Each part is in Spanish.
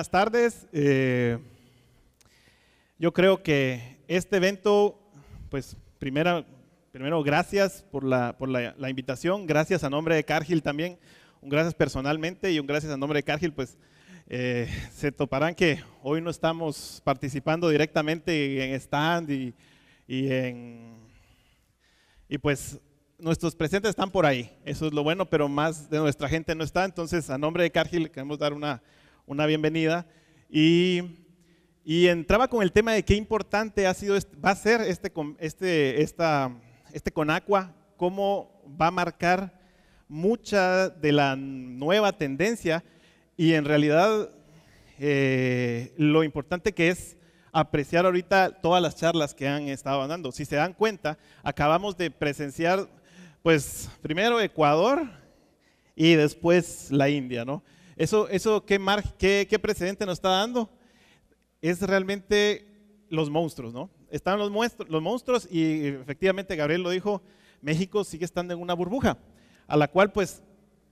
buenas tardes. Eh, yo creo que este evento, pues primera, primero gracias por, la, invitación, gracias a nombre de Cargill también, un gracias personalmente y un gracias a nombre de Cargill, pues eh, se toparán que hoy no estamos participando directamente en stand y, y en... Y pues nuestros presentes están por ahí, eso es lo bueno, pero más de nuestra gente no está. Entonces, a nombre de Cargill queremos dar una una bienvenida. Y, entraba con el tema de qué importante ha sido, va a ser este, este, esta, este Conacua, cómo va a marcar mucha de la nueva tendencia y en realidad eh, lo importante que es apreciar ahorita todas las charlas que han estado dando. Si se dan cuenta, acabamos de presenciar, pues primero Ecuador y después la India, ¿no? ¿Eso, eso qué, qué, qué precedente nos está dando? Es realmente los monstruos, ¿no? Están los, monstruos, los monstruos y efectivamente Gabriel lo dijo, México sigue estando en una burbuja, a la cual pues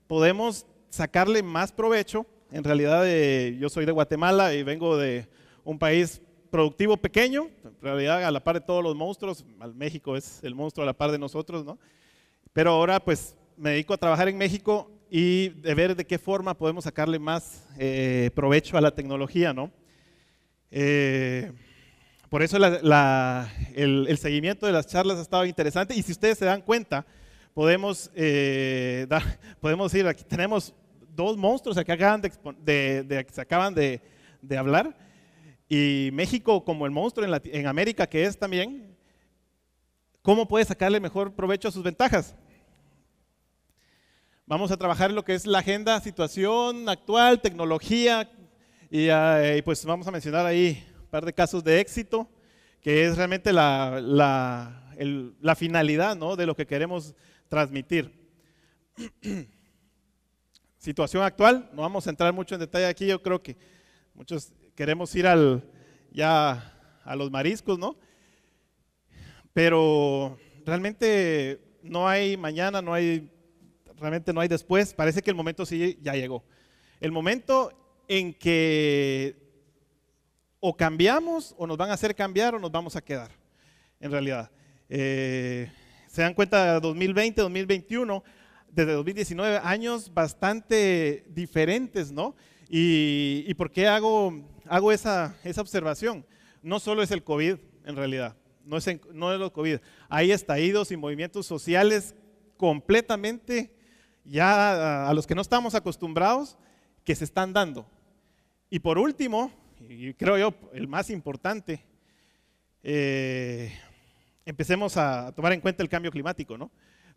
podemos sacarle más provecho. En realidad eh, yo soy de Guatemala y vengo de un país productivo pequeño, en realidad a la par de todos los monstruos, México es el monstruo a la par de nosotros, ¿no? Pero ahora pues me dedico a trabajar en México y de ver de qué forma podemos sacarle más eh, provecho a la tecnología, ¿no? Eh, por eso el, seguimiento de las charlas ha estado interesante y si ustedes se dan cuenta, podemos, eh, podemos decir, aquí tenemos dos monstruos que acaban de, de, se acaban de, hablar y México como el monstruo la, en América que es también, ¿cómo puede sacarle mejor provecho a sus ventajas? Vamos a trabajar lo que es la agenda, situación actual, tecnología, ah, y, pues vamos a mencionar ahí un par de casos de éxito, que es realmente la, finalidad de lo que queremos transmitir. situación actual, no vamos a entrar mucho en detalle aquí, yo creo que muchos queremos ir al, ya a los mariscos, ¿no? Pero realmente no hay mañana, no hay realmente no hay después, parece que el momento sí ya llegó. El momento en que o cambiamos o nos van a hacer cambiar o nos vamos a quedar, en realidad. Eh, se dan cuenta, 2020, 2021, desde 2019, años bastante diferentes, ¿no? ¿Y, por qué hago, hago esa, esa, observación? No solo es el COVID, en realidad, no es, no es el COVID. Hay estallidos y movimientos sociales completamente ya a los que no estamos acostumbrados, que se están dando. Y por último, y creo yo el más importante, eh, empecemos a tomar en cuenta el cambio climático, ¿no?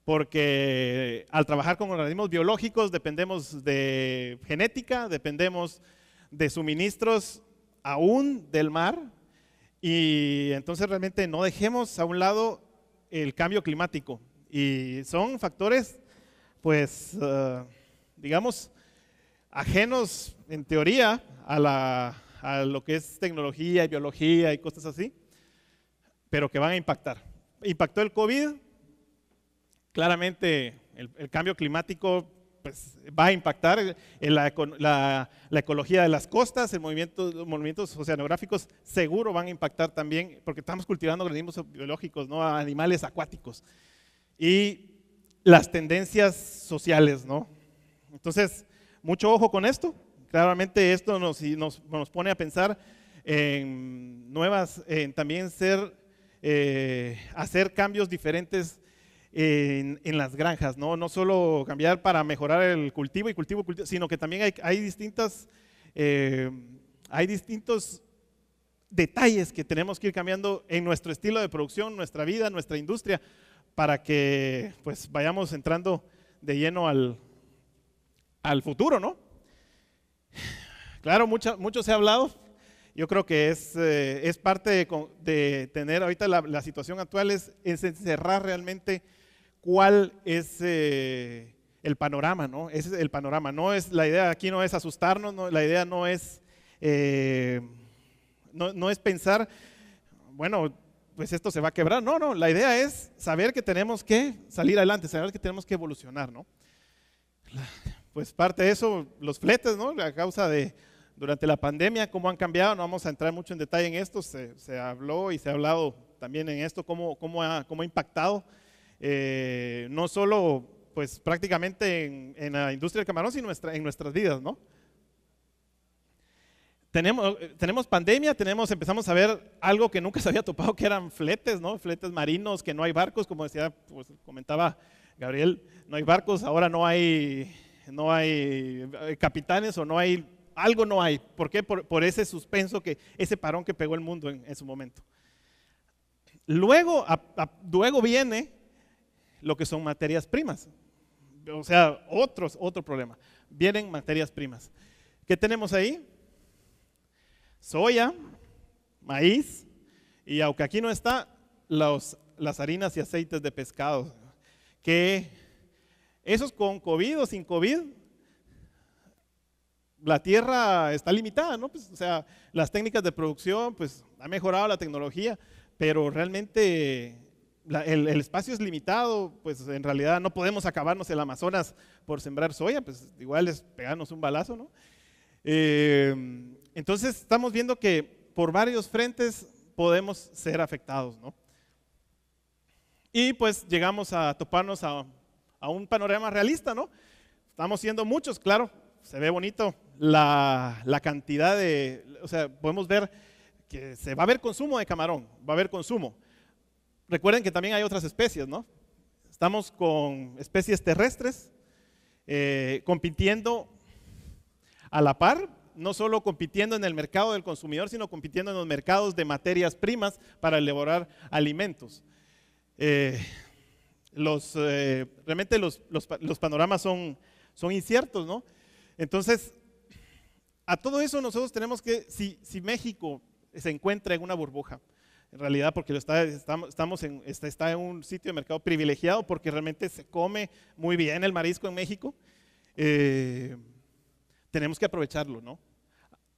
Porque al trabajar con organismos biológicos dependemos de genética, dependemos de suministros aún del mar, y entonces realmente no dejemos a un lado el cambio climático. Y son factores pues, eh, digamos, ajenos en teoría a, lo que es tecnología y biología y cosas así, pero que van a impactar. Impactó el COVID, claramente el, cambio climático pues, va a impactar en la, ecología de las costas, el movimiento, los movimientos oceanográficos seguro van a impactar también, porque estamos cultivando organismos biológicos, ¿no? animales acuáticos. Y las tendencias sociales, ¿no? Entonces, mucho ojo con esto. Claramente esto nos, nos pone a pensar en nuevas, en también ser, eh, hacer cambios diferentes en, las granjas, ¿no? No solo cambiar para mejorar el cultivo y cultivo, cultivo sino que también hay, distintas, eh, hay distintos detalles que tenemos que ir cambiando en nuestro estilo de producción, nuestra vida, nuestra industria, para que pues vayamos entrando de lleno al, futuro, ¿no? Claro, mucho, se ha hablado. Yo creo que es, eh, es parte de, tener ahorita la, situación actual, es, encerrar realmente cuál es eh, el panorama, ¿no? Ese es el panorama. No es, la idea aquí no es asustarnos, no, la idea no es, eh, no, no es pensar, bueno, pues esto se va a quebrar. No, no, la idea es saber que tenemos que salir adelante, saber que tenemos que evolucionar, ¿no? Pues parte de eso, los fletes, ¿no? A causa de, durante la pandemia, cómo han cambiado, no vamos a entrar mucho en detalle en esto, se, se habló y se ha hablado también en esto, cómo, ha, impactado, eh, no solo pues prácticamente en, la industria del camarón, sino en nuestras vidas, ¿no? Tenemos, eh, tenemos pandemia, tenemos, empezamos a ver algo que nunca se había topado, que eran fletes, ¿no? Fletes marinos, que no hay barcos, como decía, pues, comentaba Gabriel, no hay barcos, ahora no hay, no hay eh, capitanes o no hay, algo no hay. ¿Por qué? Por, ese suspenso, que, ese parón que pegó el mundo en, ese su momento. Luego, luego viene lo que son materias primas. O sea, otros, otro problema. Vienen materias primas. ¿Qué tenemos ahí? soya, maíz, y aunque aquí no está, los, las harinas y aceites de pescado. Que esos con COVID o sin COVID, la tierra está limitada, ¿no? Pues, o sea, las técnicas de producción, pues ha mejorado la tecnología, pero realmente el, espacio es limitado, pues en realidad no podemos acabarnos el Amazonas por sembrar soya, pues igual es pegarnos un balazo, ¿no? Eh, entonces estamos viendo que por varios frentes podemos ser afectados, ¿no? Y pues llegamos a toparnos a, un panorama realista, ¿no? Estamos siendo muchos, claro, se ve bonito la, cantidad de, o sea, podemos ver que se va a ver consumo de camarón, va a haber consumo. Recuerden que también hay otras especies, ¿no? Estamos con especies terrestres eh, compitiendo a la par no solo compitiendo en el mercado del consumidor, sino compitiendo en los mercados de materias primas para elaborar alimentos. Eh, los, eh, realmente los, panoramas son, son inciertos, ¿no? Entonces, a todo eso nosotros tenemos que, si, si México se encuentra en una burbuja, en realidad porque lo está, estamos en, en un sitio de mercado privilegiado porque realmente se come muy bien el marisco en México. Eh, tenemos que aprovecharlo, ¿no?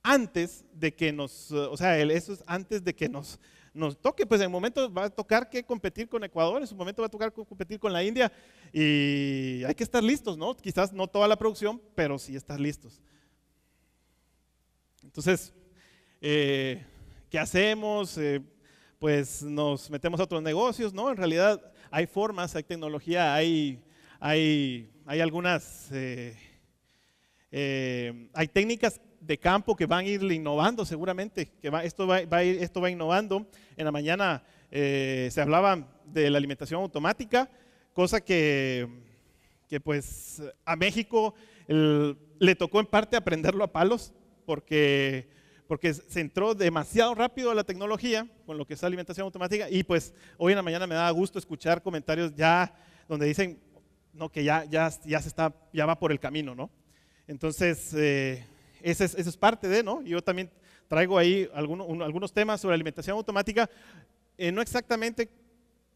Antes de que nos, eh, o sea, eso es antes de que nos, nos toque, pues en un momento va a tocar que competir con Ecuador, en su momento va a tocar competir con la India y hay que estar listos, ¿no? Quizás no toda la producción, pero sí estar listos. Entonces, eh, ¿qué hacemos? Eh, pues nos metemos a otros negocios, ¿no? En realidad hay formas, hay tecnología, hay, hay, hay algunas... Eh, hay técnicas de campo que van a ir innovando seguramente, que esto, va, a ir, esto va innovando. En la mañana eh, se hablaba de la alimentación automática, cosa que, que pues a México le tocó en parte aprenderlo a palos, porque, porque se entró demasiado rápido a la tecnología con lo que es alimentación automática y pues hoy en la mañana me da gusto escuchar comentarios ya donde dicen no, que ya, ya, ya, se está, ya va por el camino, ¿no? Entonces, eh, eso, es, parte de, ¿no? Yo también traigo ahí algunos, temas sobre alimentación automática, eh, no exactamente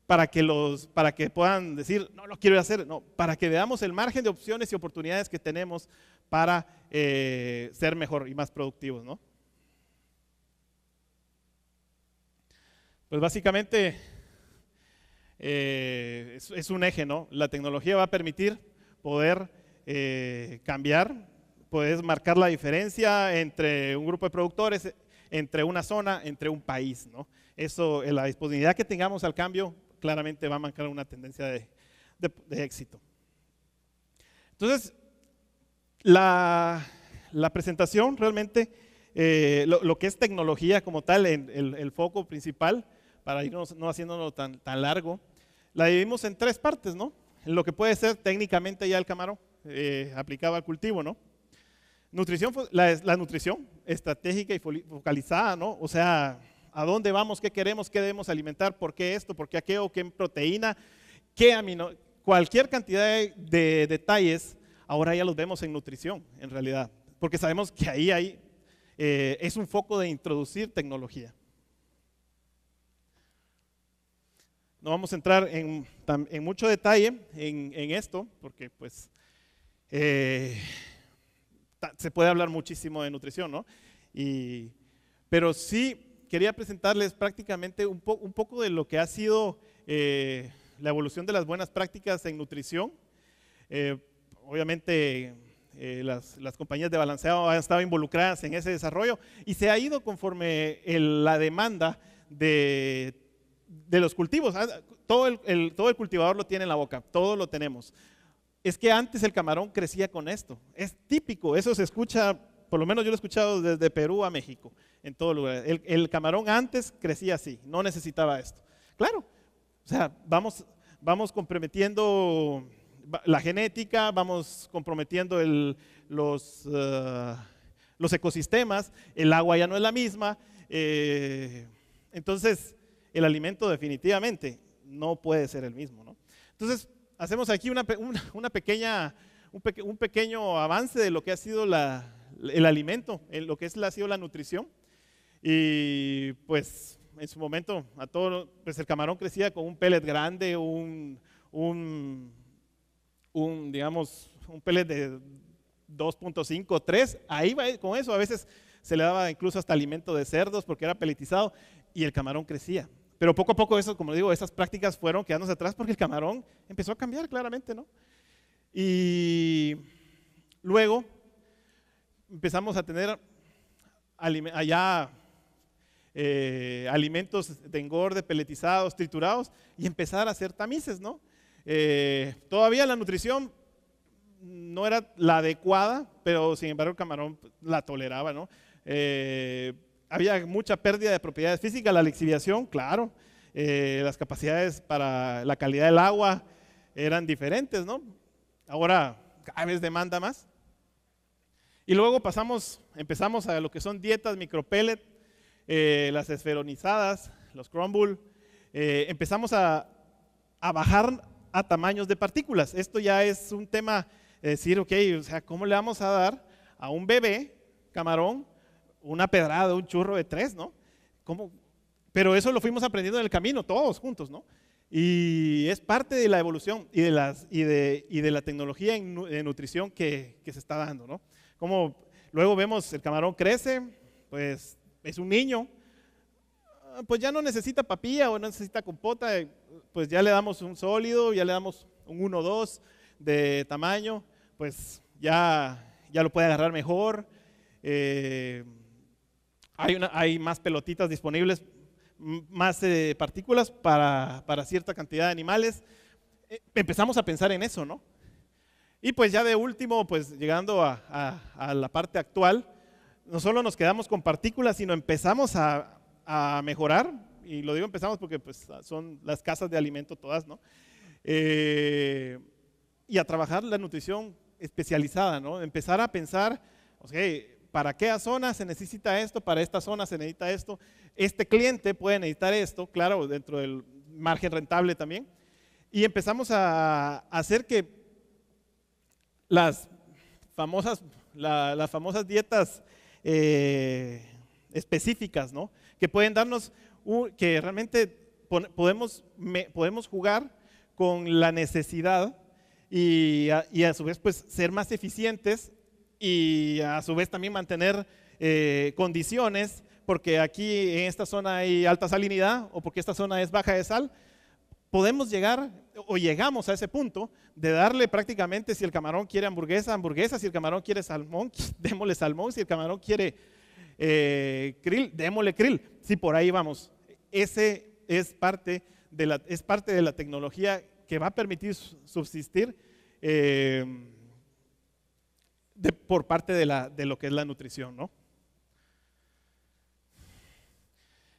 para que, los, para que puedan decir, no lo quiero hacer, no, para que veamos el margen de opciones y oportunidades que tenemos para eh, ser mejor y más productivos, ¿no? Pues básicamente es, es, un eje, ¿no? La tecnología va a permitir poder eh, cambiar, puedes marcar la diferencia entre un grupo de productores, entre una zona, entre un país. ¿no? Eso, eh, la disponibilidad que tengamos al cambio claramente va a marcar una tendencia de, éxito. Entonces, la, la presentación realmente, eh, lo, que es tecnología como tal, el, el, foco principal, para irnos no haciéndolo tan, tan largo, la dividimos en tres partes, ¿no? lo que puede ser técnicamente ya el camarón, eh, aplicaba al cultivo, ¿no? Nutrición, la, nutrición estratégica y focalizada, ¿no? O sea, ¿a dónde vamos? ¿Qué queremos? ¿Qué debemos alimentar? ¿Por qué esto? ¿Por qué aquello? ¿Qué proteína? ¿Qué amino? Cualquier cantidad de, detalles, ahora ya los vemos en nutrición, en realidad. Porque sabemos que ahí hay, eh, es un foco de introducir tecnología. No vamos a entrar en, mucho detalle en, esto, porque pues eh, se puede hablar muchísimo de nutrición, pero sí quería presentarles prácticamente un, poco de lo que ha sido eh, la evolución de las buenas prácticas en nutrición. Eh, obviamente las, compañías de balanceado han estado involucradas en ese desarrollo y se ha ido conforme la demanda de, los cultivos. Ah, todo el, todo el cultivador lo tiene en la boca, todo lo tenemos es que antes el camarón crecía con esto. Es típico, eso se escucha, por lo menos yo lo he escuchado desde Perú a México, en todo lugar. El, camarón antes crecía así, no necesitaba esto. Claro, o sea, vamos, vamos comprometiendo la genética, vamos comprometiendo eh, los, ecosistemas, el agua ya no es la misma. Eh, entonces, el alimento definitivamente no puede ser el mismo. Entonces, hacemos aquí una, pequeña, un, pequeño avance de lo que ha sido el alimento, en lo que es, ha sido la nutrición. Y pues en su momento, a pues el camarón crecía con un pellet grande, un, un, digamos, un pellet de 2.5, 3, ahí va con eso. A veces se le daba incluso hasta alimento de cerdos porque era pelletizado, y el camarón crecía. Pero poco a poco, eso, como digo, esas prácticas fueron quedándose atrás porque el camarón empezó a cambiar claramente, ¿no? Y luego empezamos a tener allá eh, alimentos de engorde, peletizados, triturados y empezar a hacer tamices, ¿no? Eh, todavía la nutrición no era la adecuada, pero sin embargo el camarón la toleraba, ¿no? Eh, había mucha pérdida de propiedades físicas, la lixiviación, claro, eh, las capacidades para la calidad del agua eran diferentes, ¿no? Ahora cada vez demanda más. Y luego pasamos, empezamos a lo que son dietas micropellet, eh, las esferonizadas, los crumble, eh, empezamos a, a, bajar a tamaños de partículas. Esto ya es un tema decir, ok, o sea, ¿cómo le vamos a dar a un bebé camarón una pedrada, un churro de tres, ¿no? Pero eso lo fuimos aprendiendo en el camino, todos juntos, ¿no? Y es parte de la evolución y de, las, y y de la tecnología de nutrición que, se está dando, ¿no? Como luego vemos el camarón crece, pues es un niño, ah, pues ya no necesita papilla o no necesita compota, eh, pues ya le damos un sólido, ya le damos un 1-2 de tamaño, pues ya, ya lo puede agarrar mejor. Eh, hay, una, hay más pelotitas disponibles, más eh, partículas para, cierta cantidad de animales. Eh, empezamos a pensar en eso, ¿no? Y pues ya de último, pues llegando a, la parte actual, no solo nos quedamos con partículas, sino empezamos a, mejorar, y lo digo empezamos porque pues, son las casas de alimento todas, ¿no? Eh, y a trabajar la nutrición especializada, ¿no? Empezar a pensar, o para qué zona se necesita esto, para esta zona se necesita esto, este cliente puede necesitar esto, claro, dentro del margen rentable también. Y empezamos a hacer que las famosas, las famosas dietas eh, específicas, ¿no? Que pueden darnos, que realmente podemos, podemos jugar con la necesidad y a, su vez pues ser más eficientes y a su vez también mantener eh, condiciones, porque aquí en esta zona hay alta salinidad o porque esta zona es baja de sal, podemos llegar o llegamos a ese punto de darle prácticamente si el camarón quiere hamburguesa, hamburguesa, si el camarón quiere salmón, démosle salmón, si el camarón quiere eh, krill, démosle krill, si por ahí vamos. Ese es parte de la, es parte de la tecnología que va a permitir subsistir. Eh, por parte de, la, de lo que es la nutrición, ¿no?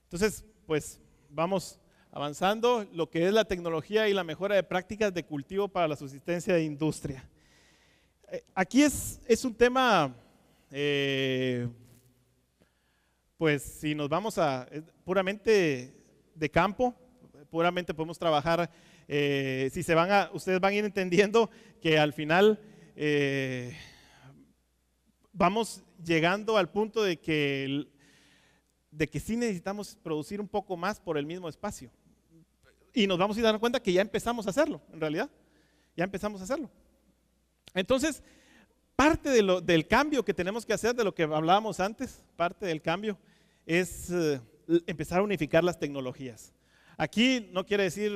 Entonces, pues vamos avanzando, lo que es la tecnología y la mejora de prácticas de cultivo para la subsistencia de industria. Eh, aquí es, es un tema, eh, pues si nos vamos a eh, puramente de campo, puramente podemos trabajar, si se van a, ustedes van a ir entendiendo que al final vamos llegando al punto de que, de que sí necesitamos producir un poco más por el mismo espacio. Y nos vamos a dar cuenta que ya empezamos a hacerlo, en realidad. Ya empezamos a hacerlo. Entonces, parte del cambio que tenemos que hacer, de lo que hablábamos antes, parte del cambio, es eh, empezar a unificar las tecnologías. Aquí no quiere decir,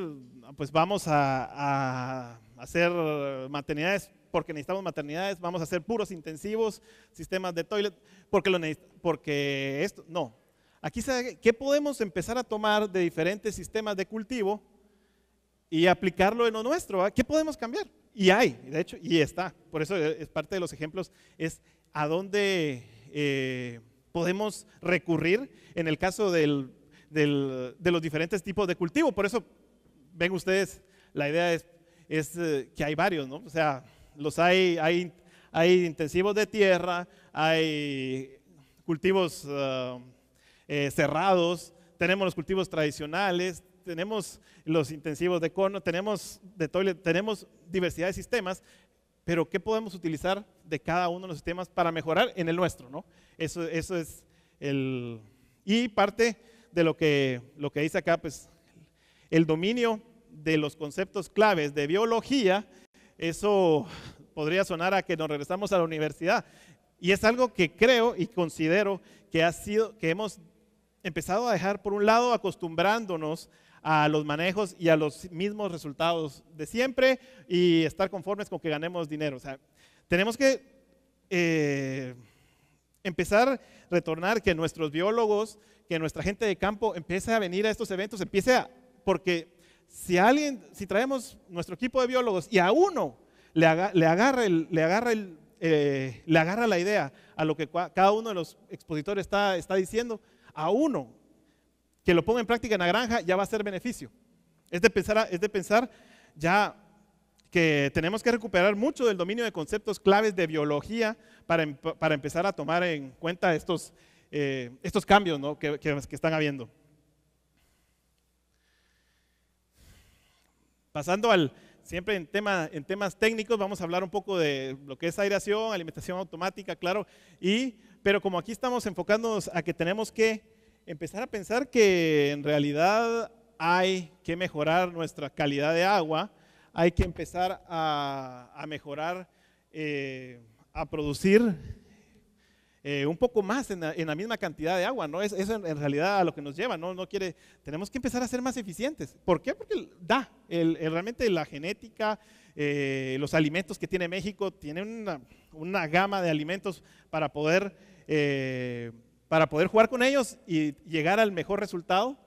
pues vamos a, a hacer eh, maternidades porque necesitamos maternidades, vamos a hacer puros intensivos, sistemas de toilet, porque, lo porque esto, no. Aquí, se, ¿qué podemos empezar a tomar de diferentes sistemas de cultivo y aplicarlo en lo nuestro? Ah? ¿Qué podemos cambiar? Y hay, de hecho, y está. Por eso e-, es parte de los ejemplos, es a dónde eh, podemos recurrir en el caso del, de los diferentes tipos de cultivo. Por eso ven ustedes, la idea es, es eh, que hay varios, ¿no? O sea, los hay, intensivos de tierra, hay cultivos eh, eh, cerrados, tenemos los cultivos tradicionales, tenemos los intensivos de cono, tenemos tenemos diversidad de sistemas, pero ¿qué podemos utilizar de cada uno de los sistemas para mejorar en el nuestro? Eso, es el... Y parte de lo que, lo que dice acá, pues el dominio de los conceptos claves de biología eso podría sonar a que nos regresamos a la universidad. Y es algo que creo y considero que, ha sido, que hemos empezado a dejar por un lado acostumbrándonos a los manejos y a los mismos resultados de siempre y estar conformes con que ganemos dinero. sea, tenemos que eh, empezar a retornar, que nuestros biólogos, que nuestra gente de campo empiece a venir a estos eventos, empiece a, porque si alguien, si traemos nuestro equipo de biólogos y a uno le, agarra, le, agarra eh, le agarra la idea a lo que cada uno de los expositores está, diciendo, a uno que lo ponga en práctica en la granja ya va a ser beneficio. Es de pensar, es de pensar ya que tenemos que recuperar mucho del dominio de conceptos claves de biología para, empezar a tomar en cuenta estos, eh, estos cambios que están habiendo. Pasando al, siempre en, en temas técnicos, vamos a hablar un poco de lo que es aireación, alimentación automática, claro, y, pero como aquí estamos enfocándonos a que tenemos que empezar a pensar que en realidad hay que mejorar nuestra calidad de agua, hay que empezar a, mejorar, eh, a producir eh, un poco más en la, misma cantidad de agua, ¿no? Eso, en, realidad a lo que nos lleva, ¿no? No quiere, tenemos que empezar a ser más eficientes. ¿Por qué? Porque da, realmente la genética, eh, los alimentos que tiene México, tiene una, gama de alimentos para poder, eh, para poder jugar con ellos y llegar al mejor resultado.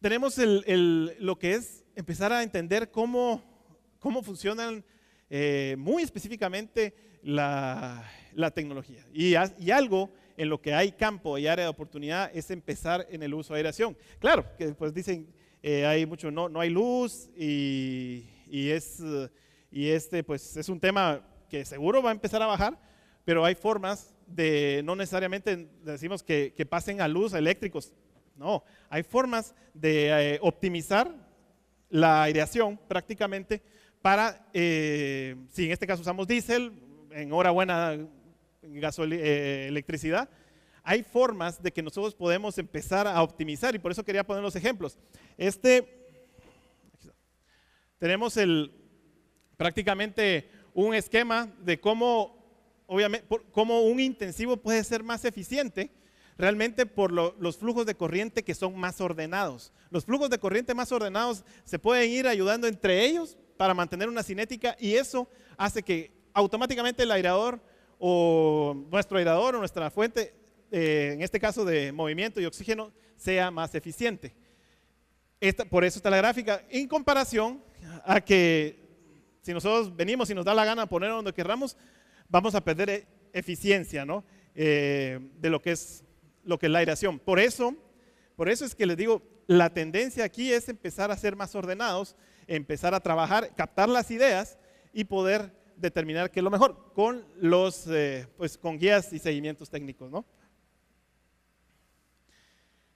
Tenemos lo que es empezar a entender cómo, cómo funcionan muy específicamente la, la tecnología. Y, algo en lo que hay campo y área de oportunidad es empezar en el uso de aireación. Claro, que pues dicen, eh, hay mucho, no, no hay luz y, es, y este pues es un tema que seguro va a empezar a bajar, pero hay formas de, no necesariamente decimos que, pasen a luz eléctricos, no, hay formas de eh, optimizar la aireación prácticamente para, eh, si en este caso usamos diésel, en hora buena eh, eh, electricidad, hay formas de que nosotros podemos empezar a optimizar y por eso quería poner los ejemplos. Este, tenemos el, prácticamente un esquema de cómo, obviamente, un intensivo puede ser más eficiente realmente por los flujos de corriente que son más ordenados. Los flujos de corriente más ordenados se pueden ir ayudando entre ellos para mantener una cinética y eso hace que automáticamente el aireador o nuestro aireador o nuestra fuente, eh, en este caso de movimiento y oxígeno, sea más eficiente. Esta, por eso está la gráfica, en comparación a que si nosotros venimos y nos da la gana poner donde querramos, vamos a perder eh, eficiencia ¿no? Eh, de lo que, es, lo que es la aireación. Por eso, por eso es que les digo, la tendencia aquí es empezar a ser más ordenados, empezar a trabajar, captar las ideas y poder determinar qué es lo mejor con los, eh, pues con guías y seguimientos técnicos, ¿no?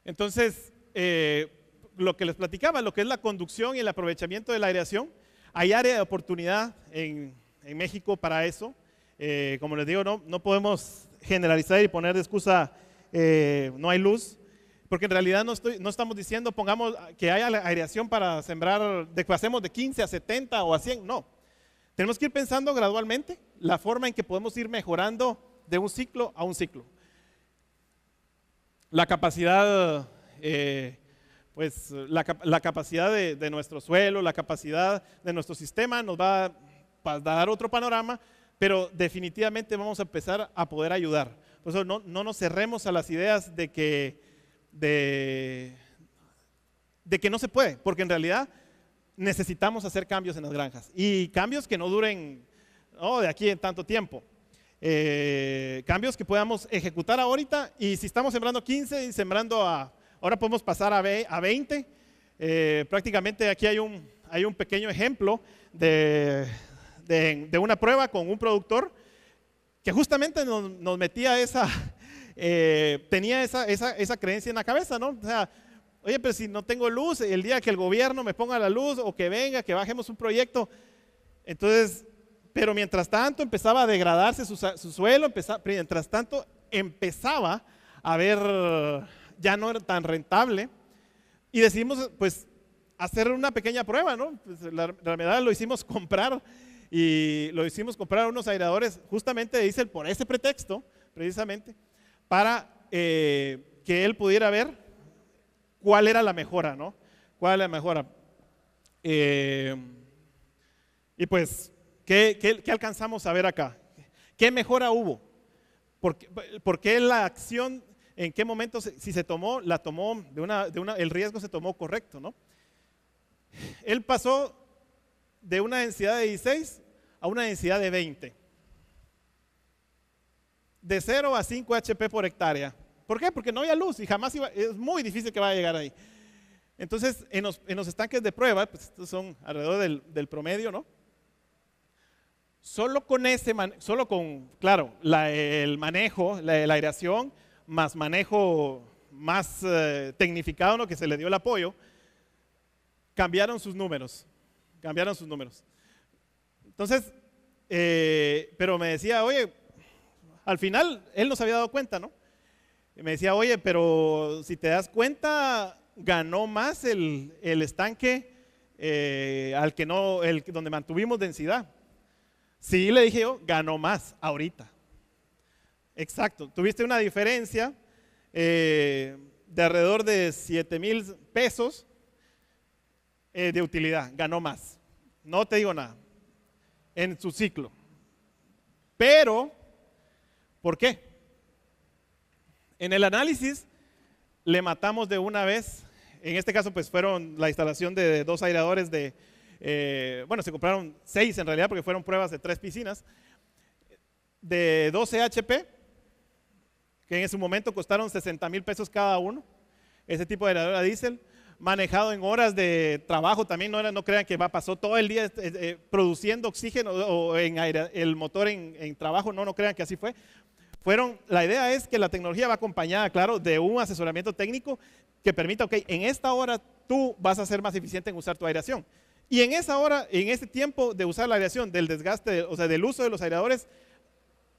Entonces, eh, lo que les platicaba, lo que es la conducción y el aprovechamiento de la aireación, hay área de oportunidad en, México para eso. Eh, como les digo, no, no podemos generalizar y poner de excusa no hay luz, porque en realidad no, estoy, no, estamos diciendo, pongamos que haya aireación para sembrar, de, pasemos de 15 a 70 o a 100, no. Tenemos que ir pensando gradualmente la forma en que podemos ir mejorando de un ciclo a un ciclo. La capacidad, eh, pues, la, capacidad de, nuestro suelo, la capacidad de nuestro sistema nos va a, dar otro panorama, pero definitivamente vamos a empezar a poder ayudar. Por eso no, nos cerremos a las ideas de que, de que no se puede, porque en realidad necesitamos hacer cambios en las granjas y cambios que no duren oh, de aquí en tanto tiempo. Eh, cambios que podamos ejecutar ahorita y si estamos sembrando 15 y sembrando a, ahora podemos pasar a, a 20. Eh, prácticamente aquí hay un, hay un pequeño ejemplo de, de, de, una prueba con un productor que justamente nos, metía esa, eh, tenía esa, esa, esa creencia en la cabeza, ¿no? Oye, pero si no tengo luz, el día que el gobierno me ponga la luz o que venga, que bajemos un proyecto. Entonces, pero mientras tanto empezaba a degradarse su, suelo, empezaba, mientras tanto empezaba a ver, ya no era tan rentable. Y decidimos, pues, hacer una pequeña prueba, ¿no? Pues, la, realidad lo hicimos comprar y lo hicimos comprar unos aireadores, justamente dice por ese pretexto, precisamente, para eh, que él pudiera ver cuál era la mejora, ¿no? ¿Cuál era la mejora? Eh, y pues, ¿qué, alcanzamos a ver acá? ¿Qué mejora hubo? ¿Por qué, la acción, en qué momento, si se tomó, la tomó, de una, de una, el riesgo se tomó correcto, ¿no? Él pasó de una densidad de 16 a una densidad de 20. De 0 a 5 HP por hectárea. ¿Por qué? Porque no había luz y jamás iba, es muy difícil que vaya a llegar ahí. Entonces, en los, estanques de prueba, pues estos son alrededor del, promedio, ¿no? Solo con ese, solo con, claro, el manejo, la, aireación, más manejo más eh, tecnificado, ¿no? Que se le dio el apoyo, cambiaron sus números, cambiaron sus números. Entonces, eh, pero me decía, oye, al final él nos había dado cuenta, ¿no? me decía, oye, pero si te das cuenta, ganó más el, estanque eh, al que no, el, donde mantuvimos densidad. Sí, le dije yo, ganó más ahorita. Exacto, tuviste una diferencia eh, de alrededor de 7 mil pesos eh, de utilidad, ganó más. No te digo nada, en su ciclo. Pero, ¿por qué? En el análisis le matamos de una vez, en este caso pues fueron la instalación de dos aireadores de, eh, bueno, se compraron seis en realidad porque fueron pruebas de tres piscinas, de 12 HP, que en ese momento costaron 60 mil pesos cada uno, ese tipo de aireador diésel, manejado en horas de trabajo también, no, no crean que pasó todo el día eh, eh, produciendo oxígeno o en el motor en trabajo, no, no crean que así fue, fueron, la idea es que la tecnología va acompañada, claro, de un asesoramiento técnico que permita, ok, en esta hora tú vas a ser más eficiente en usar tu aireación. Y en esa hora, en ese tiempo de usar la aireación, del desgaste, o sea, del uso de los aireadores,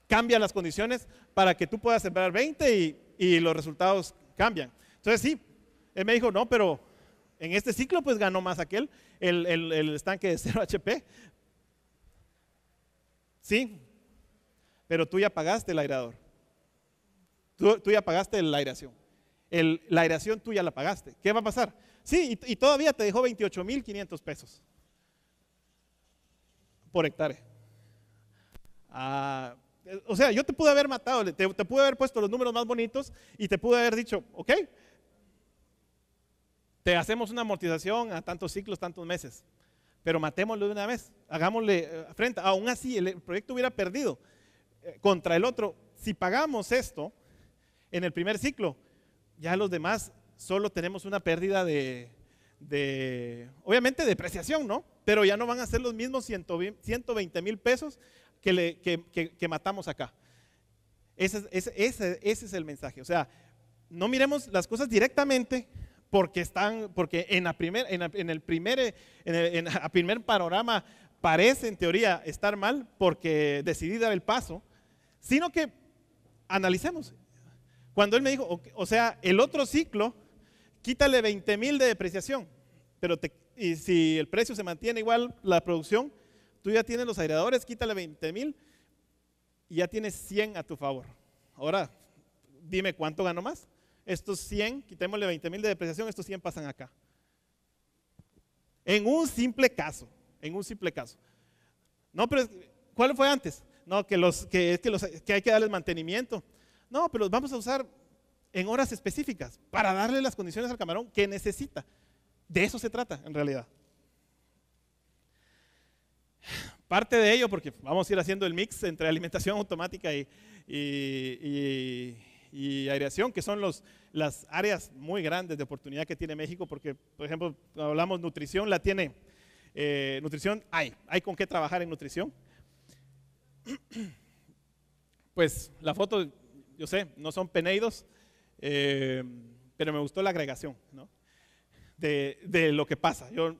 cambian las condiciones para que tú puedas sembrar 20 y, y los resultados cambian. Entonces sí, él me dijo, no, pero en este ciclo pues ganó más aquel, el, el estanque de 0 HP. Sí, pero tú ya pagaste el aireador, Tú, ya pagaste la aireación. la aireación tú ya la pagaste. ¿Qué va a pasar? Sí, y, todavía te dejó 28.500 pesos por hectárea. Ah, eh, o sea, yo te pude haber matado, te, te, pude haber puesto los números más bonitos y te pude haber dicho, ok, te hacemos una amortización a tantos ciclos, tantos meses, pero matémoslo de una vez, hagámosle eh, frente. Aún así, el proyecto hubiera perdido eh, contra el otro, si pagamos esto en el primer ciclo, ya los demás solo tenemos una pérdida de, de obviamente, depreciación, ¿no? Pero ya no van a ser los mismos 120 mil pesos que, le, que, matamos acá. Ese, ese, ese es el mensaje. O sea, no miremos las cosas directamente, porque están, porque en, la primer, en, el primer, eh, en el, primer panorama parece en teoría estar mal porque decidida dar el paso, sino que analicemos. Cuando él me dijo, o sea, el otro ciclo, quítale 20 mil de depreciación, pero y si el precio se mantiene igual, la producción, tú ya tienes los aireadores, quítale 20 mil y ya tienes 100 a tu favor. Ahora, dime cuánto gano más. Estos 100, quitémosle 20 mil de depreciación, estos 100 pasan acá. En un simple caso, en un simple caso. No, pero ¿cuál fue antes? no, que, los, que, que, los, que hay que darles mantenimiento. No, pero los vamos a usar en horas específicas para darle las condiciones al camarón que necesita. De eso se trata en realidad. Parte de ello, porque vamos a ir haciendo el mix entre alimentación automática y, y, aireación, que son los, las áreas muy grandes de oportunidad que tiene México, porque, por ejemplo, hablamos nutrición, la tiene, eh, nutrición hay, hay con qué trabajar en nutrición. Pues la foto, yo sé, no son peneidos, eh, pero me gustó la agregación ¿no? de, lo que pasa. Yo,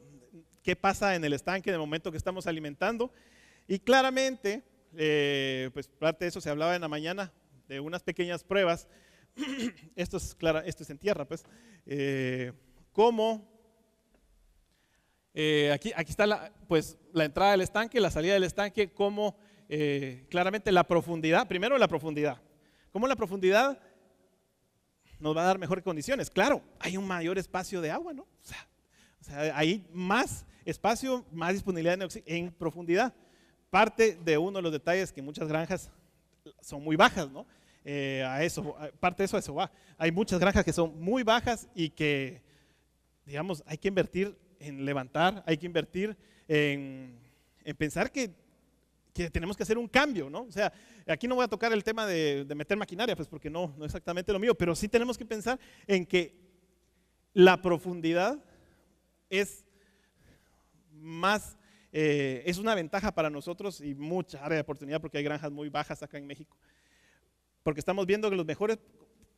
¿Qué pasa en el estanque en el momento que estamos alimentando? Y claramente, eh, pues parte de eso se hablaba en la mañana, de unas pequeñas pruebas. esto, es, esto es en tierra, pues. Eh, ¿Cómo aquí, aquí, está la, pues, la entrada del estanque, la salida del estanque, cómo eh, claramente la profundidad, primero la profundidad. ¿Cómo la profundidad nos va a dar mejores condiciones? Claro, hay un mayor espacio de agua, ¿no? O sea, hay más espacio, más disponibilidad en profundidad. Parte de uno de los detalles que muchas granjas son muy bajas, ¿no? Eh, a eso, parte de eso a eso va. Hay muchas granjas que son muy bajas y que, digamos, hay que invertir en levantar, hay que invertir en, en pensar que que tenemos que hacer un cambio, ¿no? O sea, aquí no voy a tocar el tema de, meter maquinaria, pues porque no, no es exactamente lo mío, pero sí tenemos que pensar en que la profundidad es más, eh, es una ventaja para nosotros y mucha área de oportunidad porque hay granjas muy bajas acá en México. Porque estamos viendo que los mejores,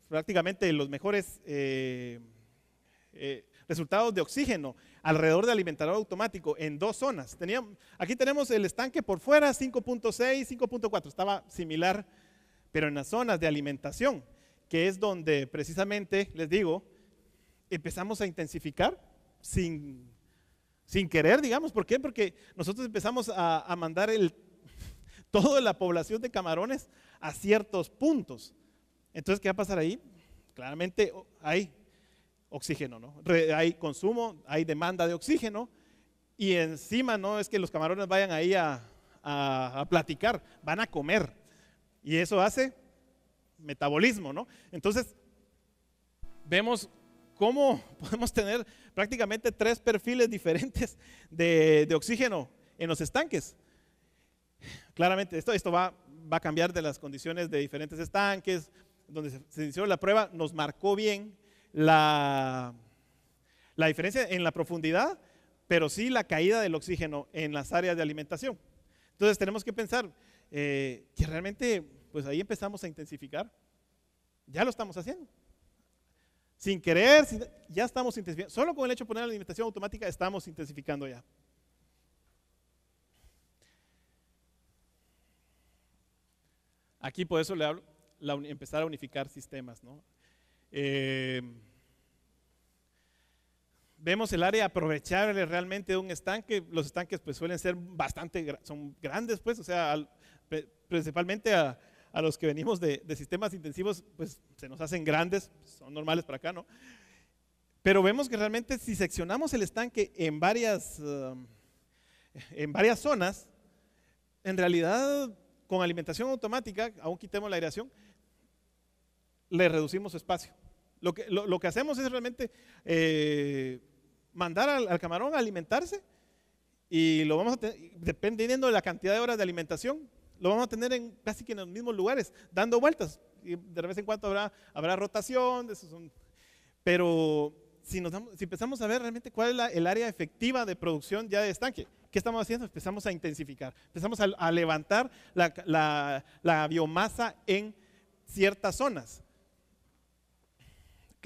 prácticamente los mejores eh, eh, resultados de oxígeno alrededor de alimentador automático en dos zonas. Teníamos, aquí tenemos el estanque por fuera, 5.6, 5.4, estaba similar, pero en las zonas de alimentación, que es donde precisamente, les digo, empezamos a intensificar sin, sin querer, digamos. ¿Por qué? Porque nosotros empezamos a, mandar el, toda la población de camarones a ciertos puntos. Entonces, ¿qué va a pasar ahí? Claramente oh, ahí oxígeno, ¿no? Hay consumo, hay demanda de oxígeno y encima no es que los camarones vayan ahí a, platicar, van a comer. Y eso hace metabolismo, ¿no? Entonces, vemos cómo podemos tener prácticamente tres perfiles diferentes de, oxígeno en los estanques. Claramente, esto, esto va, a cambiar de las condiciones de diferentes estanques. Donde se, se la prueba, nos marcó bien la, diferencia en la profundidad, pero sí la caída del oxígeno en las áreas de alimentación. Entonces tenemos que pensar eh, que realmente, pues ahí empezamos a intensificar. Ya lo estamos haciendo. Sin querer, ya estamos intensificando. Solo con el hecho de poner la alimentación automática estamos intensificando ya. Aquí por eso le hablo, empezar a unificar sistemas, ¿no? Eh, vemos el área aprovechable realmente de un estanque. Los estanques pues suelen ser bastante, son grandes pues, o sea, principalmente a, a, los que venimos de, de, sistemas intensivos pues se nos hacen grandes, son normales para acá, ¿no? Pero vemos que realmente si seccionamos el estanque en varias, um, en varias zonas, en realidad con alimentación automática, aún quitemos la aireación, le reducimos espacio. Lo que, lo, que hacemos es realmente eh, mandar al, camarón a alimentarse y lo vamos a tener, dependiendo de la cantidad de horas de alimentación, lo vamos a tener en casi que en los mismos lugares, dando vueltas. Y de vez en cuando habrá, habrá rotación, de pero si, nos si empezamos a ver realmente cuál es el área efectiva de producción ya de estanque, ¿qué estamos haciendo? Empezamos a intensificar, empezamos a, levantar la, la, la biomasa en ciertas zonas.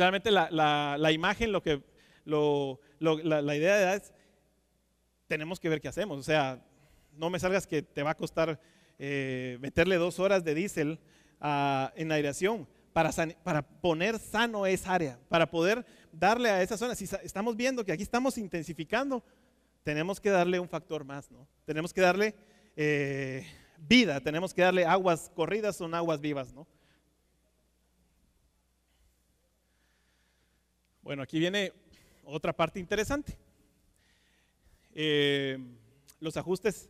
Claramente la, la, imagen, lo que, la, idea es, tenemos que ver qué hacemos. O sea, no me salgas que te va a costar eh, meterle dos horas de diésel en aireación para, para poner sano esa área, para poder darle a esa zona. Si estamos viendo que aquí estamos intensificando, tenemos que darle un factor más, ¿no? Tenemos que darle eh, vida, tenemos que darle aguas corridas, son aguas vivas, ¿no? Bueno, aquí viene otra parte interesante. Eh, los ajustes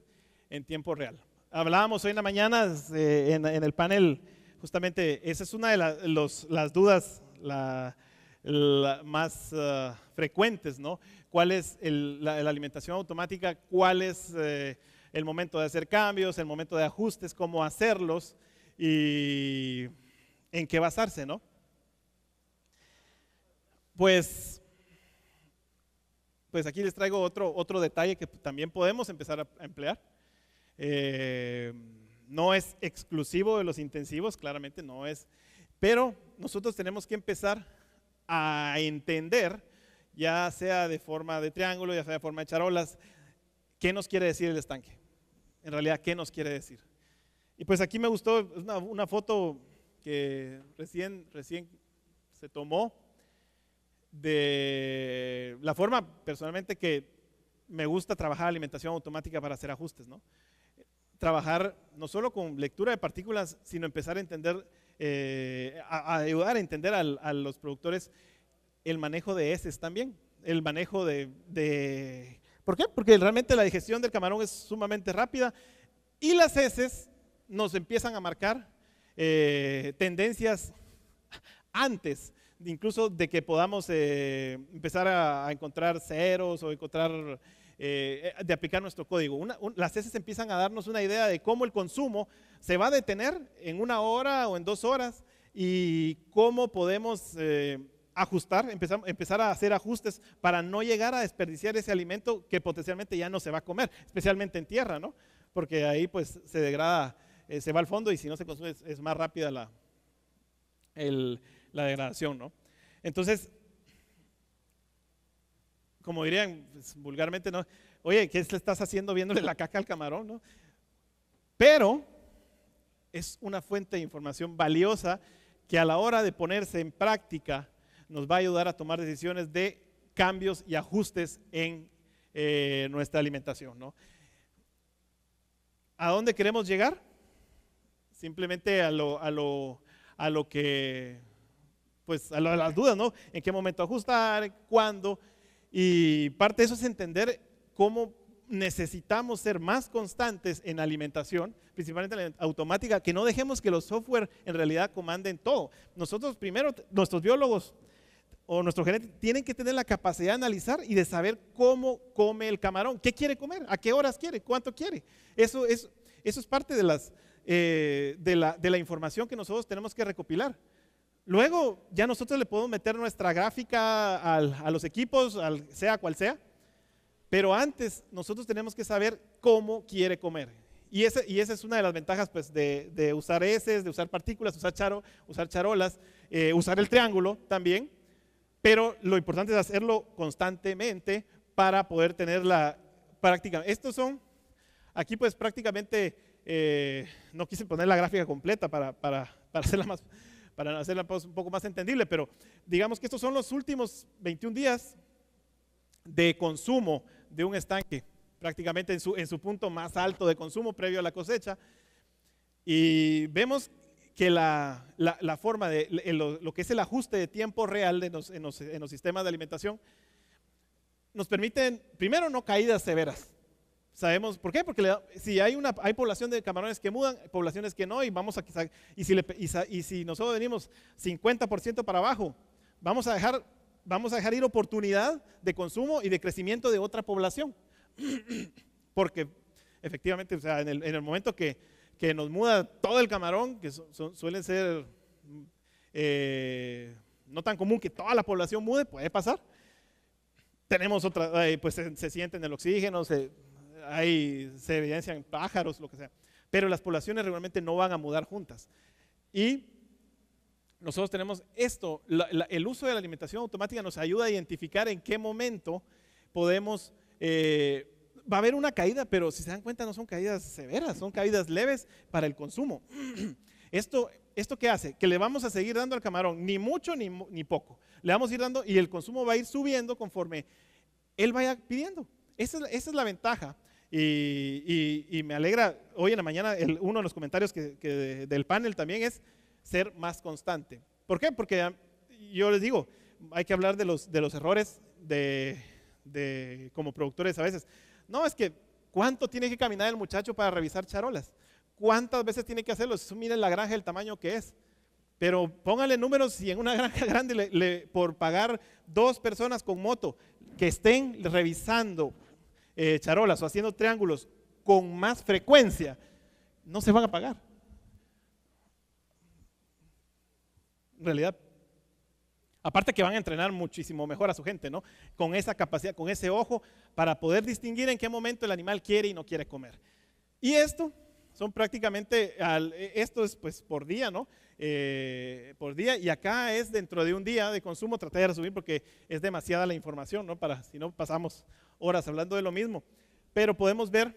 en tiempo real. Hablábamos hoy en la mañana eh, en, el panel, justamente, esa es una de las dudas más ah, frecuentes, ¿no? ¿Cuál es la, alimentación automática? ¿Cuál es eh, el momento de hacer cambios? ¿El momento de ajustes? ¿Cómo hacerlos? ¿Y en qué basarse, no? pues, pues aquí les traigo otro, otro detalle que también podemos empezar a, emplear. Eh, no es exclusivo de los intensivos, claramente no es, pero nosotros tenemos que empezar a entender, ya sea de forma de triángulo, ya sea de forma de charolas, qué nos quiere decir el estanque. En realidad, qué nos quiere decir. Y pues aquí me gustó una, una foto que recién, recién se tomó de la forma personalmente que me gusta trabajar alimentación automática para hacer ajustes, ¿no? Trabajar no solo con lectura de partículas, sino empezar a entender, eh, a, ayudar a entender al, a los productores el manejo de heces también, el manejo de, de, ¿Por qué? Porque realmente la digestión del camarón es sumamente rápida y las heces nos empiezan a marcar eh, tendencias antes incluso de que podamos eh, empezar a, encontrar ceros o encontrar, eh, eh, de aplicar nuestro código. las heces empiezan a darnos una idea de cómo el consumo se va a detener en una hora o en dos horas y cómo podemos ajustar, empezar, a hacer ajustes para no llegar a desperdiciar ese alimento que potencialmente ya no se va a comer, especialmente en tierra, ¿no? Porque ahí pues se degrada, se va al fondo y si no se consume es, es más rápida la, el, la degradación, ¿no? Entonces, como dirían pues, vulgarmente, ¿no? Oye, ¿qué estás haciendo viéndole la caca al camarón, no? Pero es una fuente de información valiosa que a la hora de ponerse en práctica nos va a ayudar a tomar decisiones de cambios y ajustes en eh, nuestra alimentación. ¿no? ¿A dónde queremos llegar? Simplemente a lo que pues a las dudas, ¿no? En qué momento ajustar, cuándo. Y parte de eso es entender cómo necesitamos ser más constantes en alimentación, principalmente en automática, que no dejemos que los software en realidad comanden todo. Nosotros primero, nuestros biólogos o nuestro gerente, tienen que tener la capacidad de analizar y de saber cómo come el camarón, qué quiere comer, a qué horas quiere, cuánto quiere. Eso es, parte de, eh, de la información que nosotros tenemos que recopilar. Luego ya nosotros le podemos meter nuestra gráfica a los equipos, al, sea cual sea, pero antes nosotros tenemos que saber cómo quiere comer. Y, esa es una de las ventajas pues, de, usar S, de usar partículas, usar, charo, usar charolas, eh, usar el triángulo también. Pero lo importante es hacerlo constantemente para poder tener la práctica. Estos son, aquí pues prácticamente, eh, no quise poner la gráfica completa para hacerla más, para hacerla un poco más entendible, pero digamos que estos son los últimos 21 días de consumo de un estanque, prácticamente en su, en su punto más alto de consumo previo a la cosecha. Y vemos que la, forma de lo, que es el ajuste de tiempo real de en, en los sistemas de alimentación nos permiten, primero, no caídas severas. Sabemos por qué, porque si hay una población de camarones que mudan, poblaciones que no, y vamos a y si, y, si nosotros venimos 50% para abajo, vamos a dejar vamos a dejar ir oportunidad de consumo y de crecimiento de otra población, porque efectivamente, o sea, en el, momento que, nos muda todo el camarón, que suele suelen ser eh, no tan común que toda la población mude, puede pasar. Tenemos otra, eh, pues se sienten el oxígeno, se, ahí se evidencian pájaros, lo que sea. Pero las poblaciones regularmente no van a mudar juntas. Y nosotros tenemos esto, el uso de la alimentación automática nos ayuda a identificar en qué momento podemos... Eh, va a haber una caída, pero si se dan cuenta no son caídas severas, son caídas leves para el consumo. Esto, ¿Esto qué hace? Que le vamos a seguir dando al camarón, ni mucho ni, poco. Le vamos a ir dando y el consumo va a ir subiendo conforme él vaya pidiendo. Esa es, esa es la ventaja y, me alegra, hoy en la mañana uno de los comentarios que, del panel también es ser más constante. ¿Por qué? Porque yo les digo, hay que hablar de los, de los errores de, como productores a veces. No, es que cuánto tiene que caminar el muchacho para revisar charolas. ¿Cuántas veces tiene que hacerlo? miren la granja, el tamaño que es. Pero póngale números si en una granja grande por pagar dos personas con moto que estén revisando eh, charolas o haciendo triángulos con más frecuencia, no se van a pagar. En realidad, aparte que van a entrenar muchísimo mejor a su gente, ¿no? Con esa capacidad, con ese ojo, para poder distinguir en qué momento el animal quiere y no quiere comer. Y esto son prácticamente, eh, esto es pues, por día, ¿no? Eh, por día, y acá es dentro de un día de consumo, traté de resumir porque es demasiada la información, ¿no? Para si no pasamos horas hablando de lo mismo. Pero podemos ver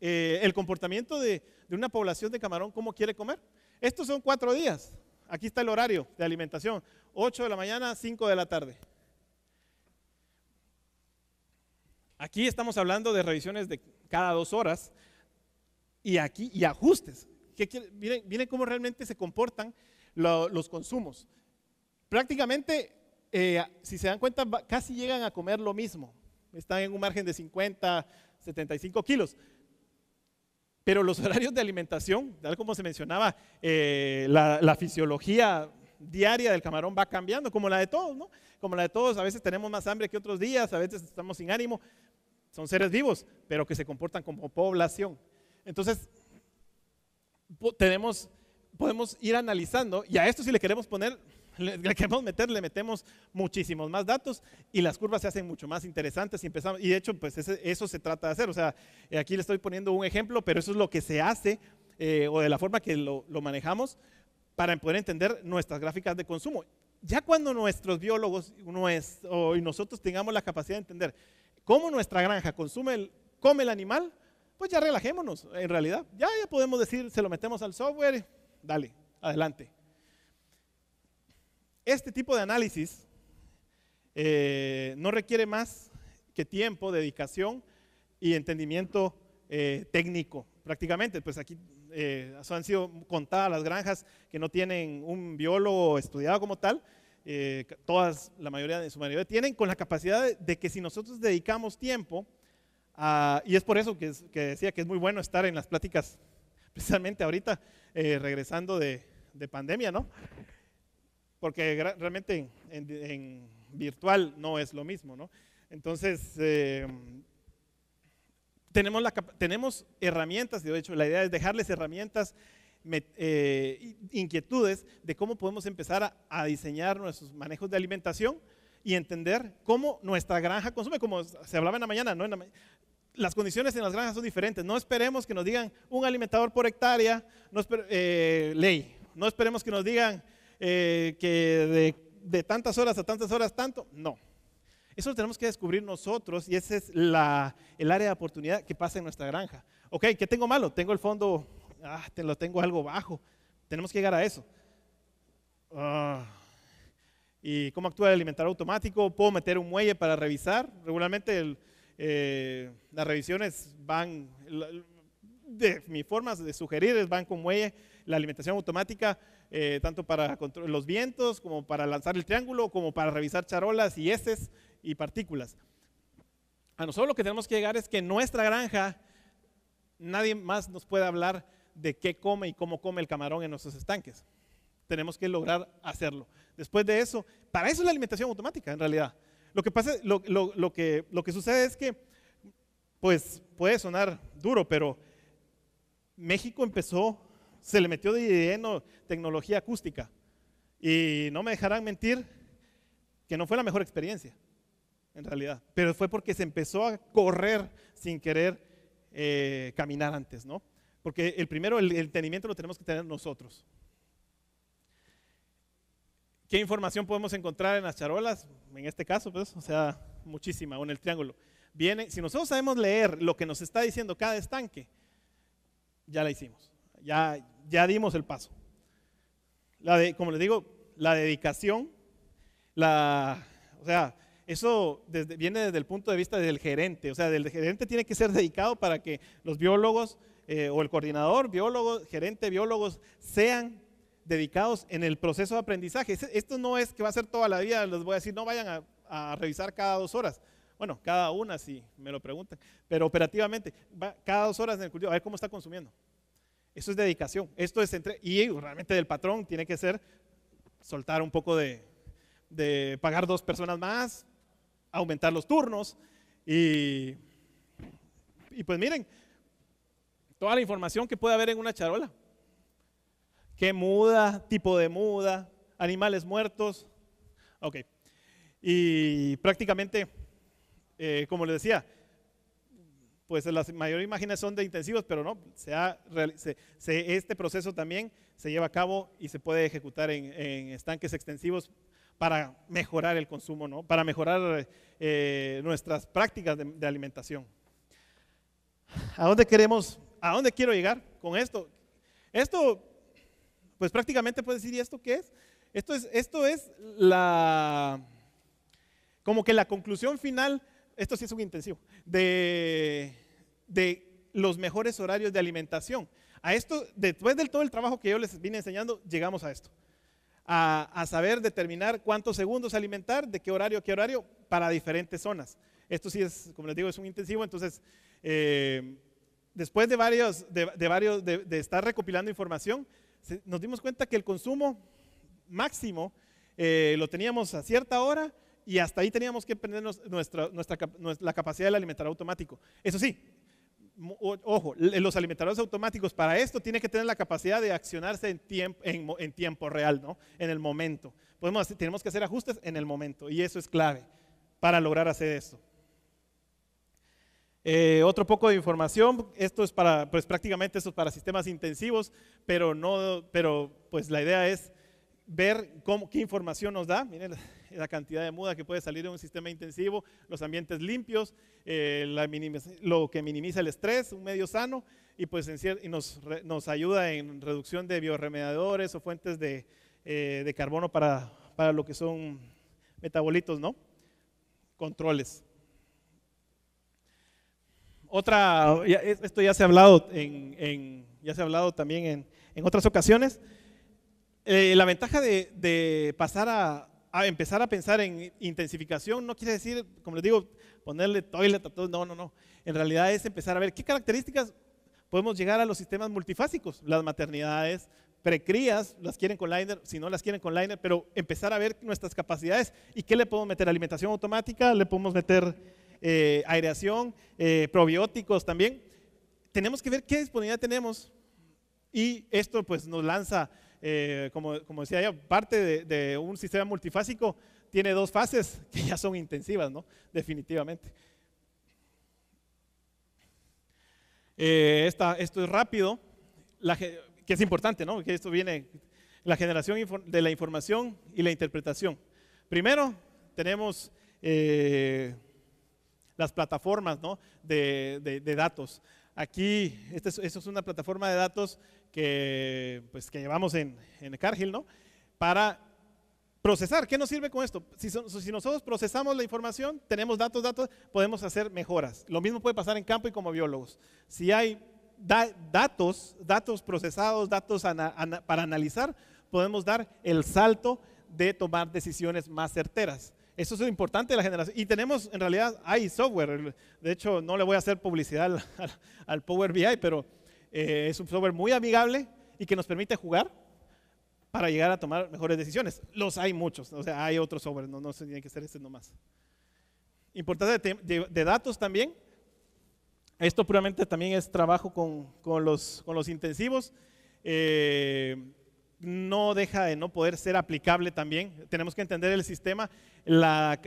eh, el comportamiento de, una población de camarón, cómo quiere comer. Estos son cuatro días. Aquí está el horario de alimentación. 8 de la mañana, 5 de la tarde. Aquí estamos hablando de revisiones de cada dos horas y aquí y ajustes. ¿Qué miren, cómo realmente se comportan los consumos. Prácticamente, eh, si se dan cuenta, casi llegan a comer lo mismo están en un margen de 50, 75 kilos. Pero los horarios de alimentación, tal como se mencionaba, eh, la, fisiología diaria del camarón va cambiando, como la de todos, ¿no? Como la de todos, a veces tenemos más hambre que otros días, a veces estamos sin ánimo. Son seres vivos, pero que se comportan como población. Entonces, tenemos, podemos ir analizando, y a esto si le queremos poner le, queremos meter, le metemos muchísimos más datos y las curvas se hacen mucho más interesantes y empezamos. Y de hecho, pues eso se trata de hacer. O sea, eh, aquí le estoy poniendo un ejemplo, pero eso es lo que se hace eh, o de la forma que lo, manejamos para poder entender nuestras gráficas de consumo. Ya cuando nuestros biólogos y nosotros tengamos la capacidad de entender cómo nuestra granja consume come el animal, pues ya relajémonos, en realidad. Ya, ya podemos decir, se lo metemos al software, dale, adelante. Este tipo de análisis eh, no requiere más que tiempo, dedicación y entendimiento eh, técnico, prácticamente. Pues aquí eh, han sido contadas las granjas que no tienen un biólogo estudiado como tal, todas, la mayoría de su mayoría tienen, con la capacidad de, que si nosotros dedicamos tiempo, y es por eso que, decía que es muy bueno estar en las pláticas, precisamente ahorita, regresando de, pandemia, ¿no? porque realmente en, virtual no es lo mismo, ¿no? Entonces, eh, tenemos, herramientas, de hecho, la idea es dejarles herramientas, eh, inquietudes de cómo podemos empezar a, diseñar nuestros manejos de alimentación y entender cómo nuestra granja consume, como se hablaba en la mañana, las condiciones en las granjas son diferentes. No esperemos que nos digan un alimentador por hectárea, eh, ley. No esperemos que nos digan eh, que de, tantas horas a tantas horas tanto. No. Eso lo tenemos que descubrir nosotros y ese es el área de oportunidad que pasa en nuestra granja. Ok, ¿qué tengo malo? Tengo el fondo, ah, lo tengo algo bajo. Tenemos que llegar a eso. Ah, ¿Y cómo actúa el alimentar automático? ¿Puedo meter un muelle para revisar? Regularmente eh, las revisiones van, de mi forma de sugerir, van con muelle. La alimentación automática eh, tanto para los vientos, como para lanzar el triángulo, como para revisar charolas y heces y partículas. A nosotros lo que tenemos que llegar es que en nuestra granja nadie más nos puede hablar de qué come y cómo come el camarón en nuestros estanques. Tenemos que lograr hacerlo. Después de eso, para eso es la alimentación automática en realidad. Lo que, lo que sucede es que, pues puede sonar duro, pero México empezó se le metió de lleno tecnología acústica. Y no me dejarán mentir que no fue la mejor experiencia, en realidad. Pero fue porque se empezó a correr sin querer eh, caminar antes, ¿no? Porque el primero, el tenimiento lo tenemos que tener nosotros. ¿Qué información podemos encontrar en las charolas? En este caso, pues, o sea, muchísima, o en el triángulo. Viene, si nosotros sabemos leer lo que nos está diciendo cada estanque, ya la hicimos ya, dimos el paso. como les digo, la dedicación, o sea, eso viene desde el punto de vista del gerente, o sea, el gerente tiene que ser dedicado para que los biólogos eh, o el coordinador, biólogo, gerente, biólogos, sean dedicados en el proceso de aprendizaje. Esto no es que va a ser toda la vida, les voy a decir, no vayan a, revisar cada dos horas. Bueno, cada una si me lo preguntan, pero operativamente, cada dos horas en el cultivo, a ver cómo está consumiendo. Eso es dedicación. Esto es entre, y realmente del patrón tiene que ser soltar un poco de, de pagar dos personas más, aumentar los turnos y, y pues miren, toda la información que puede haber en una charola. ¿Qué muda? ¿Tipo de muda? ¿Animales muertos? Ok. Y prácticamente, eh, como les decía, pues las mayores imágenes son de intensivos, pero no, este proceso también se lleva a cabo y se puede ejecutar en, estanques extensivos para mejorar el consumo, ¿no? para mejorar eh, nuestras prácticas de, alimentación. ¿A dónde queremos, a dónde quiero llegar con esto? Esto, pues prácticamente puedes decir, ¿y esto qué es? Esto es, esto es la, como que la conclusión final esto sí es un intensivo, de, de los mejores horarios de alimentación. A esto, después de todo el trabajo que yo les vine enseñando, llegamos a esto. A, a, saber determinar cuántos segundos alimentar, de qué horario a qué horario, para diferentes zonas. Esto sí es, como les digo, es un intensivo, entonces, eh, después de varios, de, varios, de, estar recopilando información, nos dimos cuenta que el consumo máximo eh, lo teníamos a cierta hora y hasta ahí teníamos que aprender nuestra, la capacidad del alimentador automático. Eso sí, ojo, los alimentadores automáticos para esto tienen que tener la capacidad de accionarse en tiempo, en, tiempo real, ¿no? en el momento. tenemos que hacer ajustes en el momento y eso es clave para lograr hacer esto. Eh, otro poco de información, esto es para, pues prácticamente esto para sistemas intensivos, pero no, pero pues la idea es ver qué información nos da la cantidad de muda que puede salir de un sistema intensivo, los ambientes limpios, eh, lo que minimiza el estrés, un medio sano, y pues y nos, ayuda en reducción de biorremediadores o fuentes de, eh, carbono para, lo que son metabolitos, ¿no? Controles. Otra, esto ya se ha hablado, en, ya se ha hablado también en, otras ocasiones. Eh, la ventaja de pasar a, empezar a pensar en intensificación no quiere decir, como les digo, ponerle toilet a todo, no, no, no. En realidad es empezar a ver qué características podemos llegar a los sistemas multifásicos, las maternidades, precrías, las quieren con liner, si no las quieren con liner, pero empezar a ver nuestras capacidades y qué le podemos meter, alimentación automática, le podemos meter eh, aireación, eh, probióticos también. Tenemos que ver qué disponibilidad tenemos y esto pues nos lanza eh, como, decía yo, parte de, un sistema multifásico tiene dos fases que ya son intensivas, Definitivamente. Eh, esto es rápido, que es importante, ¿no? esto viene, la generación de la información y la interpretación. Primero, tenemos eh, las plataformas de, datos. Aquí, esto es, una plataforma de datos que, pues, que llevamos en, en Cargill, ¿no? Para procesar. ¿Qué nos sirve con esto? Si, si, nosotros procesamos la información, tenemos datos, datos, podemos hacer mejoras. Lo mismo puede pasar en campo y como biólogos. Si hay datos, datos procesados, datos para analizar, podemos dar el salto de tomar decisiones más certeras. Eso es lo importante de la generación. Y tenemos, en realidad, hay software. De hecho, no le voy a hacer publicidad al Power BI, pero eh, es un software muy amigable y que nos permite jugar para llegar a tomar mejores decisiones. Los hay muchos, o sea, hay otros software, no, no se tiene que ser este nomás. Importante de, datos también. Esto puramente también es trabajo con, con, los, con los, intensivos. Eh, no deja de no poder ser aplicable también. Tenemos que entender el sistema, la,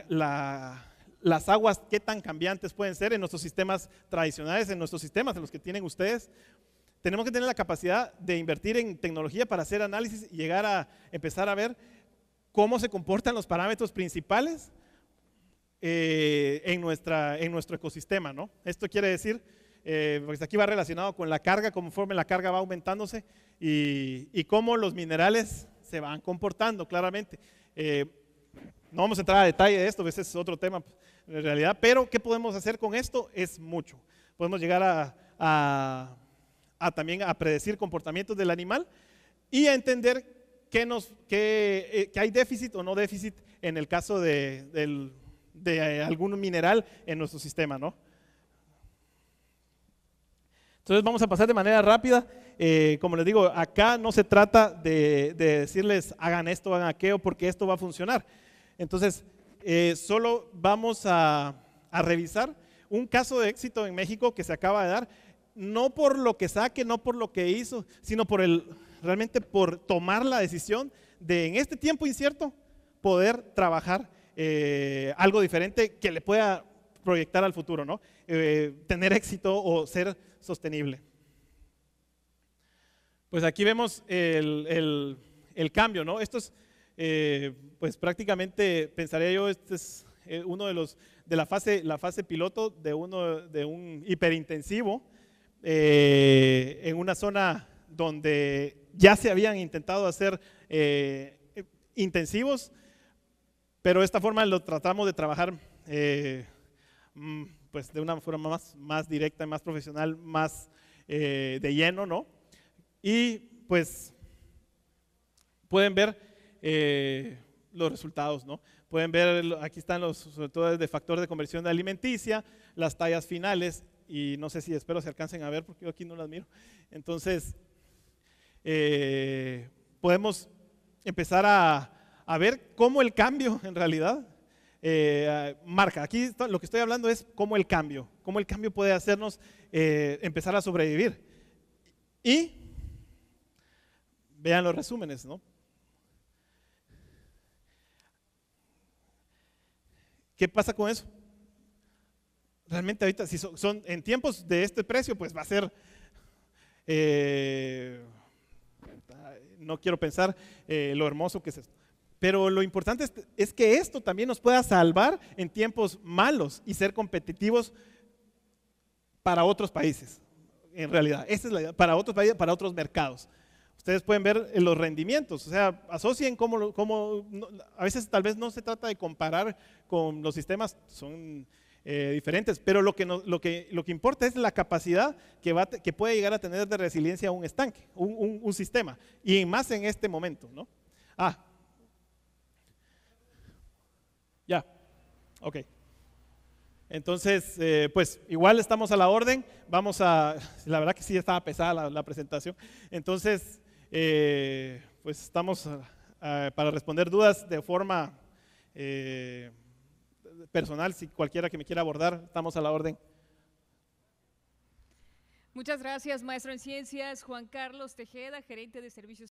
las aguas, qué tan cambiantes pueden ser en nuestros sistemas tradicionales, en nuestros sistemas, en los que tienen ustedes, tenemos que tener la capacidad de invertir en tecnología para hacer análisis y llegar a empezar a ver cómo se comportan los parámetros principales eh, en, nuestra, en nuestro ecosistema. ¿no? Esto quiere decir, eh, porque aquí va relacionado con la carga, conforme la carga va aumentándose y, cómo los minerales se van comportando claramente. Eh, no vamos a entrar a detalle de esto, ese es otro tema pues, en realidad, pero ¿qué podemos hacer con esto? Es mucho. Podemos llegar a a también a predecir comportamientos del animal y a entender eh, que nos, hay déficit o no déficit en el caso de, algún mineral en nuestro sistema, ¿no? Entonces vamos a pasar de manera rápida. Eh, como les digo, acá no se trata de, decirles hagan esto, hagan aquello, porque esto va a funcionar. Entonces, eh, solo vamos a, a revisar un caso de éxito en México que se acaba de dar no por lo que saque, no por lo que hizo, sino por el, realmente por tomar la decisión de en este tiempo incierto poder trabajar eh, algo diferente que le pueda proyectar al futuro, ¿no? Eh, tener éxito o ser sostenible. Pues aquí vemos el, cambio, ¿no? Esto es, eh, pues prácticamente, pensaría yo, este es uno de los, de la fase, la fase piloto de de un hiperintensivo, eh, en una zona donde ya se habían intentado hacer eh, intensivos, pero esta forma lo tratamos de trabajar eh, mm, pues de una forma más, más directa, más profesional, más de lleno, ¿no? Y pues pueden ver los resultados, ¿no? Pueden ver, aquí están los sobre de factor de conversión alimenticia, las tallas finales y no sé si espero se alcancen a ver porque yo aquí no las miro. Entonces, eh, podemos empezar a, ver cómo el cambio en realidad eh, marca. Aquí lo que estoy hablando es cómo el cambio, cómo el cambio puede hacernos eh, empezar a sobrevivir. Y vean los resúmenes, ¿no? ¿Qué pasa con eso? realmente ahorita, si son, en tiempos de este precio, pues va a ser, eh, no quiero pensar eh, lo hermoso que es esto. Pero lo importante es, que esto también nos pueda salvar en tiempos malos y ser competitivos para otros países. En realidad, es para otros países, para otros mercados. Ustedes pueden ver los rendimientos, o sea, asocien cómo, a veces tal vez no se trata de comparar con los sistemas, son eh, diferentes, pero lo que, lo, que, lo que importa es la capacidad que, que puede llegar a tener de resiliencia un estanque, un, sistema, y más en este momento, ¿no? Ah, ya, ok. Entonces, eh, pues igual estamos a la orden, vamos a, la verdad que sí estaba pesada la, presentación, entonces, eh, pues estamos para responder dudas de forma personal, si cualquiera que me quiera abordar, estamos a la orden. Muchas gracias, maestro en ciencias, Juan Carlos Tejeda, gerente de servicios.